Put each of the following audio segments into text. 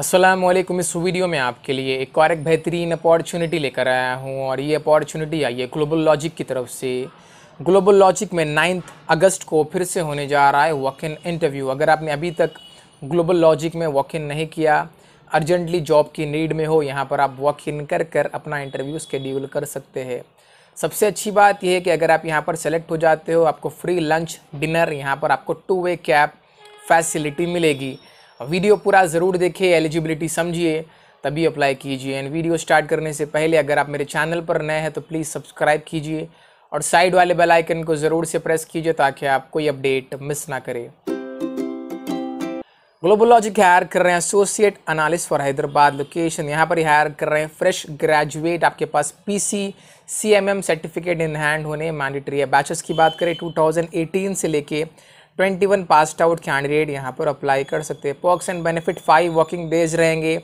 अस्सलाम वालेकुम इस वीडियो में आपके लिए एक और एक बेहतरीन अपॉर्चुनिटी लेकर आया हूँ और ये अपॉर्चुनिटी आई है ग्लोबल लॉजिक की तरफ से ग्लोबल लॉजिक में नाइन्थ अगस्त को फिर से होने जा रहा है वॉक इन इंटरव्यू अगर आपने अभी तक ग्लोबल लॉजिक में वॉक इन नहीं किया अर्जेंटली जॉब की नीड में हो यहाँ पर आप वॉक इन कर कर अपना इंटरव्यू स्केड्यूल कर सकते हैं सबसे अच्छी बात यह है कि अगर आप यहाँ पर सेलेक्ट हो जाते हो आपको फ्री लंच डिनर यहाँ पर आपको टू वे कैब फैसिलिटी मिलेगी वीडियो पूरा ज़रूर देखिए एलिजिबिलिटी समझिए तभी अप्लाई कीजिए एंड वीडियो स्टार्ट करने से पहले अगर आप मेरे चैनल पर नए हैं तो प्लीज़ सब्सक्राइब कीजिए और साइड वाले बेल आइकन को ज़रूर से प्रेस कीजिए ताकि आप कोई अपडेट मिस ना करें ग्लोबल लॉजिक हायर कर रहे हैं associate analyst for Hyderabad location यहाँ पर हायर कर रहे हैं फ्रेश ग्रेजुएट आपके पास PC CMM certificate in hand होने मैंडेटरी है बैचेस की बात करें 2018 से लेके twenty one past out candidate यहाँ पर अप्लाई कर सकते हैं perks and benefit five working days रहेंगे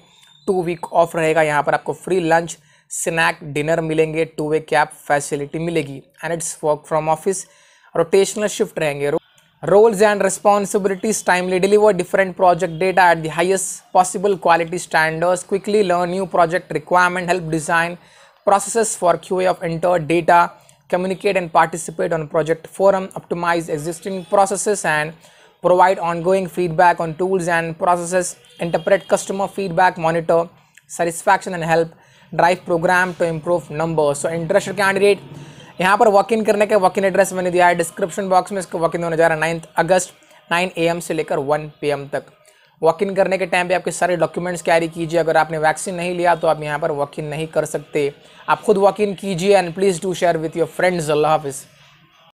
टू वीक ऑफ रहेगा यहाँ पर आपको फ्री लंच स्नैक डिनर मिलेंगे टू वे कैब फैसिलिटी मिलेगी and it's work from office rotational shift रहेंगे roles and responsibilities timely deliver different project data at the highest possible quality standards quickly learn new project requirement help design process for queue of inter data communicate and participate on project forum, optimize existing processes and provide ongoing feedback on tools and processes, interpret customer feedback, monitor satisfaction and help drive program to improve numbers. So interested candidate यहाँ पर walk in करने का walk in address मैंने दिया है description box में इसका walk in होने जा रहा है नाइन्थ अगस्त 9 a.m. से लेकर 1 पी तक वॉक इन करने के टाइम पे आपके सारे डॉक्यूमेंट्स कैरी कीजिए अगर आपने वैक्सीन नहीं लिया तो आप यहाँ पर वॉक इन नहीं कर सकते आप खुद वॉक इन कीजिए and please do share with your friends अल्लाह हाफिज़